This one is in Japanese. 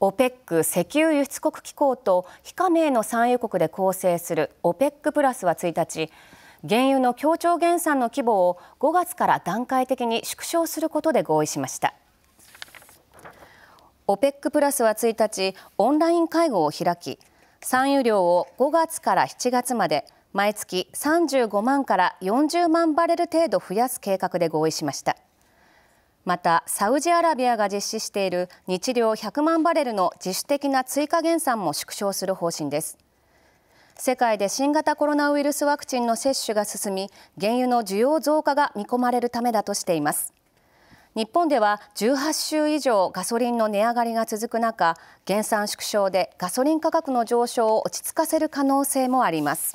OPEC= 石油輸出国機構と非加盟の産油国で構成する OPEC プラスは1日原油の協調減産の規模を5月から段階的に縮小することで合意しました OPEC プラスは1日オンライン会合を開き産油量を5月から7月まで毎月35万から40万バレル程度増やす計画で合意しましたまたサウジアラビアが実施している日量100万バレルの自主的な追加減産も縮小する方針です世界で新型コロナウイルスワクチンの接種が進み原油の需要増加が見込まれるためだとしています日本では18週以上ガソリンの値上がりが続く中減産縮小でガソリン価格の上昇を落ち着かせる可能性もあります